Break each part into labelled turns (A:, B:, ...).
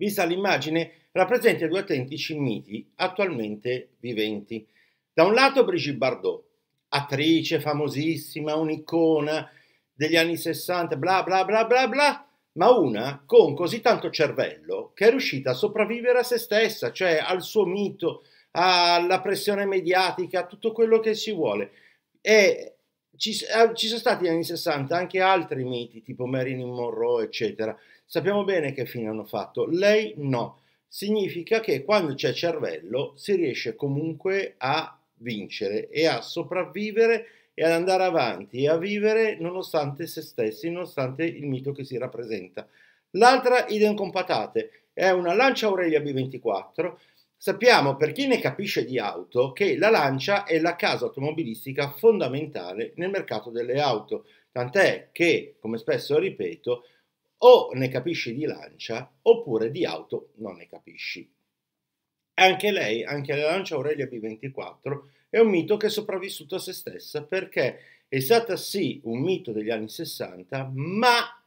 A: Vista l'immagine, rappresenta due autentici miti attualmente viventi. Da un lato Brigitte Bardot, attrice famosissima, un'icona degli anni 60, bla bla bla bla bla, ma una con così tanto cervello che è riuscita a sopravvivere a se stessa, cioè al suo mito, alla pressione mediatica, a tutto quello che si vuole. È ci, eh, ci, sono stati negli anni 60 anche altri miti tipo Marilyn Monroe, eccetera. Sappiamo bene che fine hanno fatto. Lei no. Significa che quando c'è cervello si riesce comunque a vincere e a sopravvivere e ad andare avanti e a vivere nonostante se stessi, nonostante il mito che si rappresenta. L'altra idem compatate è una Lancia Aurelia B24 Sappiamo, per chi ne capisce di auto, che la Lancia è la casa automobilistica fondamentale nel mercato delle auto, tant'è che, come spesso ripeto, o ne capisci di Lancia oppure di auto non ne capisci. Anche lei, anche la Lancia Aurelia B24, è un mito che è sopravvissuto a se stessa perché è stata sì un mito degli anni 60, ma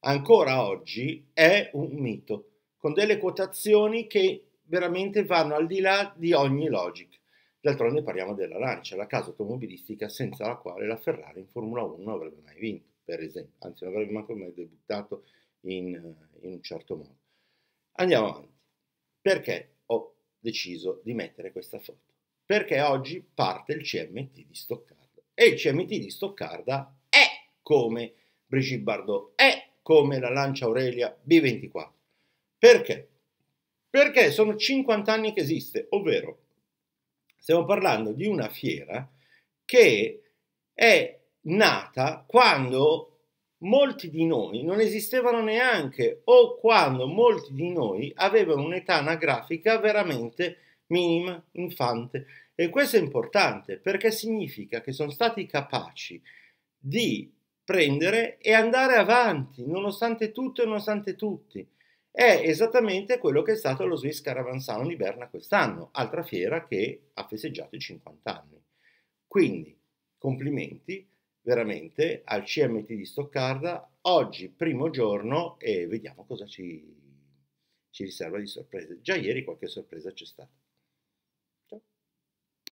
A: ancora oggi è un mito, con delle quotazioni che veramente vanno al di là di ogni logica. D'altronde parliamo della Lancia, la casa automobilistica senza la quale la Ferrari in Formula 1 non avrebbe mai vinto, per esempio, anzi non avrebbe manco mai debuttato in, in un certo modo. Andiamo avanti. Perché ho deciso di mettere questa foto? Perché oggi parte il CMT di Stoccarda e il CMT di Stoccarda è come Brigitte Bardot, è come la Lancia Aurelia B24. Perché? Perché sono 50 anni che esiste, ovvero stiamo parlando di una fiera che è nata quando molti di noi non esistevano neanche o quando molti di noi avevano un'età anagrafica veramente minima, infante. E questo è importante perché significa che sono stati capaci di prendere e andare avanti nonostante tutto e nonostante tutti è esattamente quello che è stato lo Swiss Caravan Sound di Berna quest'anno, altra fiera che ha festeggiato i 50 anni. Quindi, complimenti veramente al CMT di Stoccarda, oggi primo giorno e vediamo cosa ci, ci riserva di sorprese. Già ieri qualche sorpresa c'è stata.